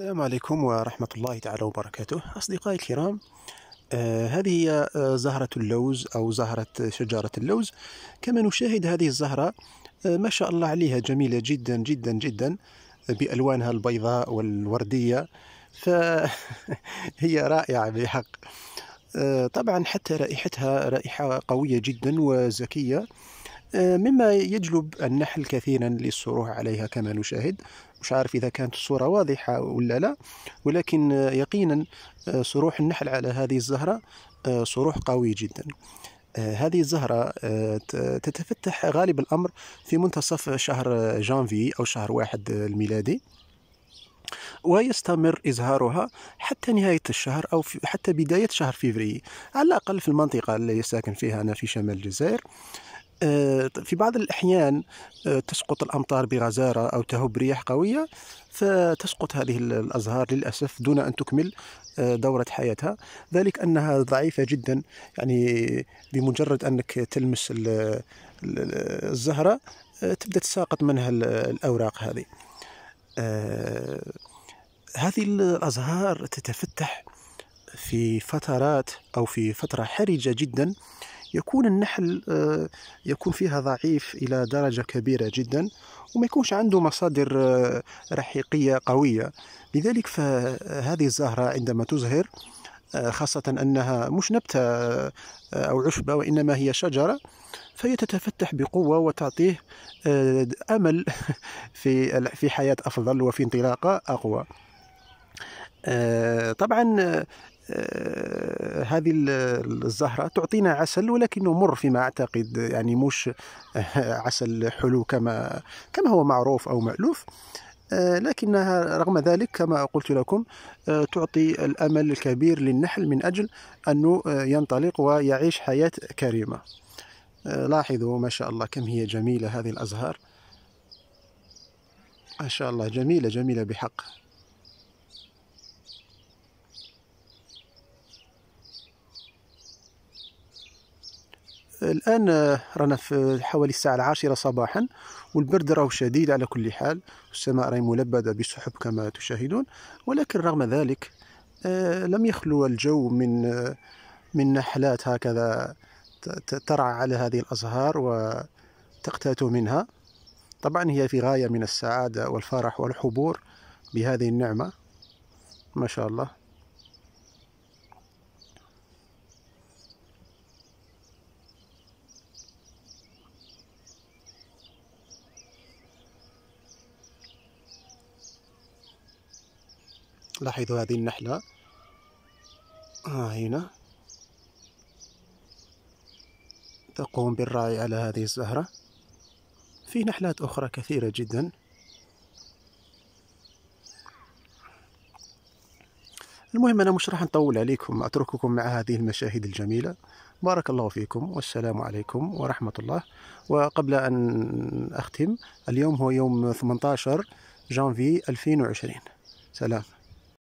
السلام عليكم ورحمة الله تعالى وبركاته أصدقائي الكرام آه هذه هي آه زهرة اللوز أو زهرة شجرة اللوز كما نشاهد هذه الزهرة آه ما شاء الله عليها جميلة جدا جدا جدا بألوانها البيضاء والوردية فهي رائعة بحق آه طبعا حتى رائحتها رائحة قوية جدا وزكية آه، مما يجلب النحل كثيرا للصروح عليها كما نشاهد مش عارف إذا كانت الصورة واضحة ولا لا ولكن آه، يقينا صروح آه، النحل على هذه الزهرة صروح قوي جدا هذه الزهرة تتفتح غالب الأمر في منتصف شهر جانفي أو شهر واحد الميلادي ويستمر إزهارها حتى نهاية الشهر أو حتى بداية شهر فيفري على الأقل في المنطقة اللي ساكن فيها أنا في شمال الجزائر آه، في بعض الأحيان آه، تسقط الأمطار بغزارة أو تهب رياح قوية فتسقط هذه الأزهار للأسف دون أن تكمل آه، دورة حياتها ذلك أنها ضعيفة جدا يعني بمجرد أنك تلمس الزهرة تبدأ تساقط منها الأوراق هذه هذه الأزهار تتفتح في فترات أو في فترة حرجة جدا يكون النحل آه، يكون فيها ضعيف إلى درجة كبيرة جدا وما يكونش عنده مصادر آه، رحيقية قوية لذلك فهذه الزهرة عندما تزهر آه، خاصة أنها مش نبتة أو عشبة وإنما هي شجرة فهي تتفتح بقوة وتعطيه أمل في في حياة أفضل وفي انطلاقة أقوى طبعا هذه الزهرة تعطينا عسل ولكنه مر فيما أعتقد يعني مش عسل حلو كما كما هو معروف أو مألوف آه، لكنها رغم ذلك كما قلت لكم آه، تعطي الأمل الكبير للنحل من أجل أنه آه، ينطلق ويعيش حياة كريمة لاحظوا ما شاء الله كم هي جميلة هذه الأزهار ما شاء الله جميلة جميلة بحق الآن آه، رانا في حوالي الساعة العاشرة صباحا والبرد راه شديد على كل حال السماء راهي ملبدة بسحب كما تشاهدون ولكن رغم ذلك آه، لم يخلو الجو من آه، من نحلات هكذا ترعى على هذه الأزهار وتقتات منها طبعا هي في غاية من السعادة والفرح والحبور بهذه النعمة ما شاء الله لاحظوا هذه النحلة ها آه، هنا تقوم بالرعي على هذه الزهرة في نحلات أخرى كثيرة جدا المهم أنا مش راح نطول عليكم أترككم مع هذه المشاهد الجميلة بارك الله فيكم والسلام عليكم ورحمة الله وقبل أن أختم اليوم هو يوم 18 جانفي 2020 سلام